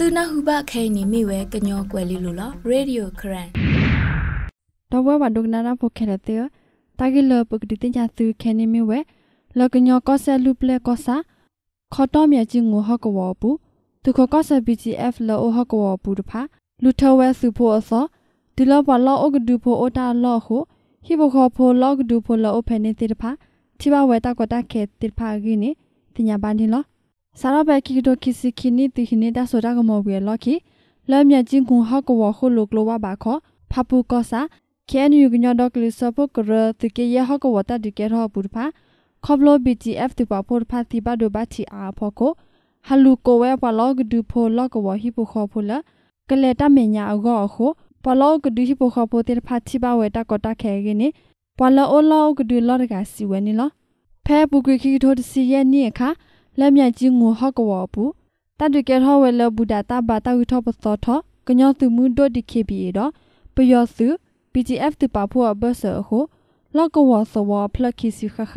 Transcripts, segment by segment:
သူနဟုဘခဲနီမိဝဲကညောကွယ်လီလိုလားရေဒီယိုခရန်တော့ဘဝဒုကနာရာဖိုခဲရတဲ့တာဂီလပကတိတင်ချသူခဲနီမိဝဲလကညောကောဆဲလူပလက်ကောဆာခေါ်တော့မြချင်းငိုဟော့ကဝပူသူခကောဆဲ BGF လောဟော့ကဝပူတဖာလူထဝဲစုဖို့အစောဒီလောဘလောအုတ်ဒူဖို့အတာလောဟုဟိဘခေါ်ဖို့လောကဒူဖို့လောဖဲနေတေတဖာချိဘဝဲတာကတာခဲတေတဖာဂီနီတင်ညာပန်ဒီလောဆာရဘက်ကီဒိုကီစီခီနီတီဟီနီဒါဆိုတာကမော်ဝဲလော်ခီလဲမြချင်းကွန်ဟော့ကဝခုလိုကလိုဝဘာခောဖပူကောစာခဲနယူကညော့ဒေါကလီဆပုကရတီကေယဟော့ကဝတာဒီကေရောပူဖာခေါပလို BTF တူပါပိုဖာတီဘဒိုဘတီအာဖောကိုဟလူကိုဝဲပလော့ဂဒူဖိုလော့ကဝဟီပူခောဖူလာကလေတမညာအကောအခုပလော့ဂဒူဟီပူခောဖိုတီဖာတီဘဝဲတကောတခဲကင်းနိပလော့အိုလော့ဂဒူလော့ရကစီဝဲနိလောဖဲပူကီခီထိုတစီရဲ့နိအခါလက်မြကြီးငူဟော့ကဝပူတတ်တကယ်ဟောဝဲလဘူဒတာဘာတာဝီထောပသောထကညောသူမှုဒိုတိခေပီတော့ပယောစု PDF တပဖို့ဘဆဟိုလောက်ကဝဆဝဖလခိစီခခ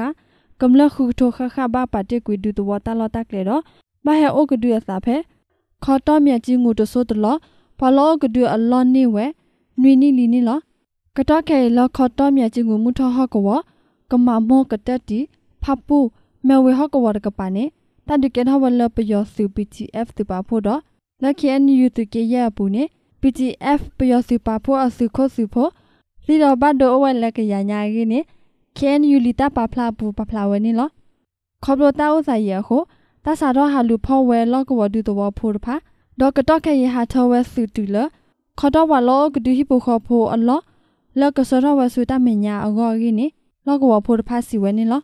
ကမ္လခုထောခခဘာပတေကွီဒူတဝတာလတာကလေတော့မဟဲအိုကဒူရသဖဲခေါ်တော့မြကြီးငူတဆိုးတလဘလောကဒူအလောနေဝဲနွေနီလီနီလကတော့ကဲလောခေါ်တော့မြကြီးငူမူထဟော့ကဝကမမောကတက်တီဖပူမဲဝေဟော့ကဝရကပါနေတန်တကန်ဟဝလပယောစု PTF တပါဖို့တော့လက်ခဲနီယူတကေရပူနေ PTF ပယောစုပါဖို့အစုခုစုဖို့လီတော်ဘတ်ဒိုဝဲလက်ကရညာရင်းနေ can you lita pa phla bu pa phla we ni lo khoblo ta o sa ye ho ta sa do ha lu pho we lo ko du to wo pho da pha do ka to ka ye ha tho we su tu lo kho do wa lo ka du hi bu kho pho a lo lo ka so ro we su ta me nya a go gi ni lo ko wo pho da pha si we ni lo